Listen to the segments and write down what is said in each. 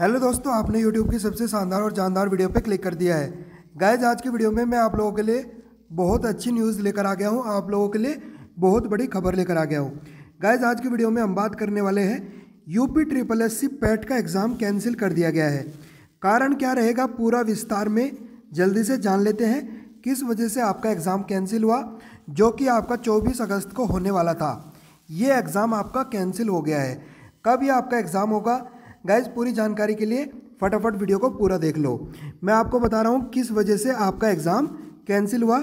hello दोस्तों आपने YouTube की सबसे शानदार और जानदार वीडियो पर क्लिक कर दिया है गायज आज की वीडियो में मैं आप लोगों के लिए बहुत अच्छी न्यूज़ लेकर आ गया हूँ आप लोगों के लिए बहुत बड़ी खबर लेकर आ गया हूँ गायज आज की वीडियो में हम बात करने वाले हैं UP triple S C PET का एग्ज़ाम कैंसिल कर दिया गया है कारण क्या रहेगा पूरा विस्तार में जल्दी से जान लेते हैं किस वजह से आपका एग्ज़ाम कैंसिल हुआ जो कि आपका 24 अगस्त को होने वाला था ये एग्ज़ाम आपका कैंसिल हो गया है कब यह आपका एग्ज़ाम होगा गाइज पूरी जानकारी के लिए फटाफट वीडियो को पूरा देख लो मैं आपको बता रहा हूँ किस वजह से आपका एग्ज़ाम कैंसिल हुआ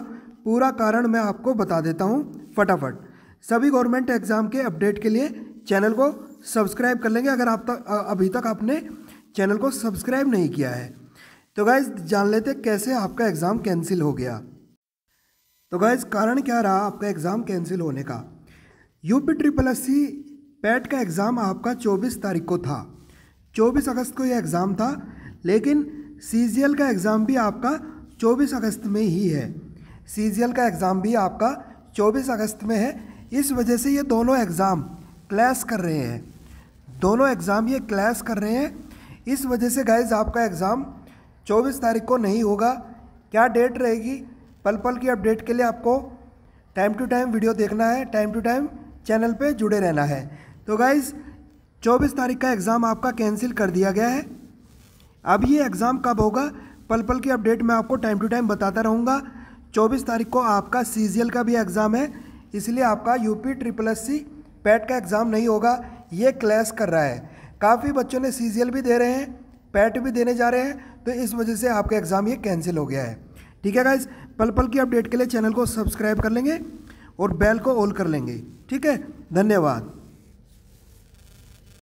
पूरा कारण मैं आपको बता देता हूँ फटाफट सभी गवर्नमेंट एग्ज़ाम के अपडेट के लिए चैनल को सब्सक्राइब कर लेंगे अगर आप तक अभी तक आपने चैनल को सब्सक्राइब नहीं किया है तो गाइज जान लेते कैसे आपका एग्ज़ाम कैंसिल हो गया तो गाइज कारण क्या रहा आपका एग्ज़ाम कैंसिल होने का UP triple S C PET का एग्ज़ाम आपका 24 तारीख को था 24 अगस्त को यह एग्ज़ाम था लेकिन सी का एग्ज़ाम भी आपका 24 अगस्त में ही है सी का एग्ज़ाम भी आपका 24 अगस्त में है इस वजह से ये दोनों एग्ज़ाम क्लैश कर रहे हैं दोनों एग्ज़ाम ये क्लैश कर रहे हैं इस वजह से गाइज आपका एग्ज़ाम 24 तारीख को नहीं होगा क्या डेट रहेगी पल पल की अपडेट के लिए आपको टाइम टू टाइम वीडियो देखना है टाइम टू टाइम चैनल पे जुड़े रहना है तो गाइज़ चौबीस तारीख का एग्ज़ाम आपका कैंसिल कर दिया गया है अब ये एग्ज़ाम कब होगा पल पल की अपडेट मैं आपको टाइम टू टाइम बताता रहूँगा चौबीस तारीख को आपका सी का भी एग्ज़ाम है इसलिए आपका U P triple S C PET का एग्ज़ाम नहीं होगा ये क्लैश कर रहा है काफ़ी बच्चों ने सी भी दे रहे हैं पैट भी देने जा रहे हैं तो इस वजह से आपका एग्ज़ाम ये कैंसिल हो गया है ठीक है गाइज पल पल की अपडेट के लिए चैनल को सब्सक्राइब कर लेंगे और बेल को ऑल कर लेंगे ठीक है धन्यवाद